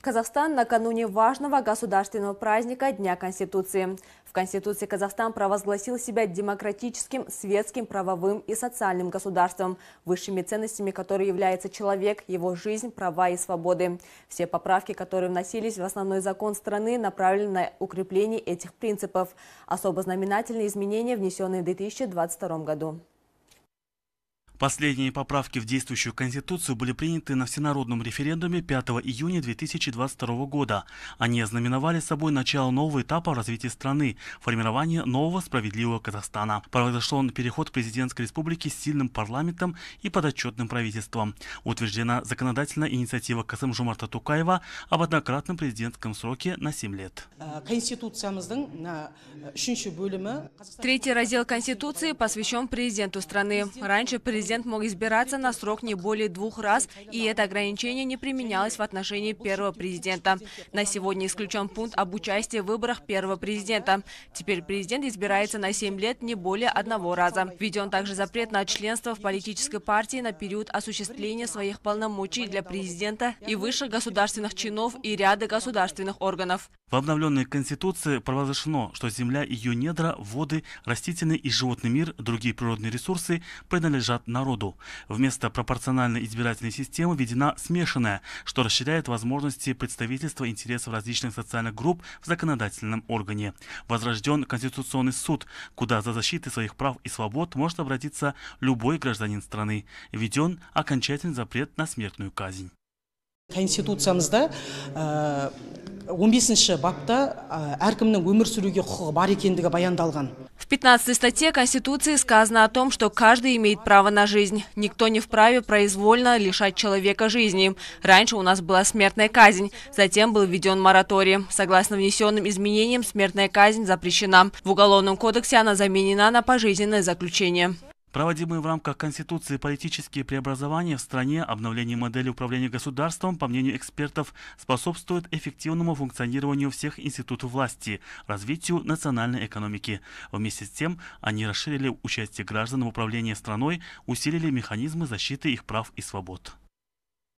Казахстан накануне важного государственного праздника Дня Конституции. В Конституции Казахстан провозгласил себя демократическим, светским, правовым и социальным государством, высшими ценностями которой является человек, его жизнь, права и свободы. Все поправки, которые вносились в основной закон страны, направлены на укрепление этих принципов. Особо знаменательные изменения внесенные в 2022 году. Последние поправки в действующую Конституцию были приняты на всенародном референдуме 5 июня 2022 года. Они ознаменовали собой начало нового этапа развития страны, формирование нового справедливого Казахстана. Произошел переход президентской республики с сильным парламентом и подотчетным правительством. Утверждена законодательная инициатива Касым Жумарта Тукаева об однократном президентском сроке на 7 лет. Э, э, Третий раздел Конституции посвящен президенту страны. Раньше президент президент мог избираться на срок не более двух раз, и это ограничение не применялось в отношении первого президента. На сегодня исключен пункт об участии в выборах первого президента. Теперь президент избирается на 7 лет не более одного раза. Введен также запрет на членство в политической партии на период осуществления своих полномочий для президента и высших государственных чинов и ряда государственных органов. В обновленной Конституции провозглашено, что земля, ее недра, воды, растительный и животный мир, другие природные ресурсы принадлежат нам народу. Вместо пропорциональной избирательной системы введена смешанная, что расширяет возможности представительства интересов различных социальных групп в законодательном органе. Возрожден Конституционный суд, куда за защитой своих прав и свобод может обратиться любой гражданин страны. Введен окончательный запрет на смертную казнь. конституциямызда э, он бесінші бапта э, әркімнің өмір сүруге құқығы бар екендігі баяндалған 15 статье Конституции сказано о том, что каждый имеет право на жизнь. Никто не вправе произвольно лишать человека жизни. Раньше у нас была смертная казнь, затем был введен мораторий. Согласно внесенным изменениям, смертная казнь запрещена. В Уголовном кодексе она заменена на пожизненное заключение. Проводимые в рамках Конституции политические преобразования в стране, обновление модели управления государством, по мнению экспертов, способствуют эффективному функционированию всех институтов власти, развитию национальной экономики. Вместе с тем, они расширили участие граждан в управлении страной, усилили механизмы защиты их прав и свобод.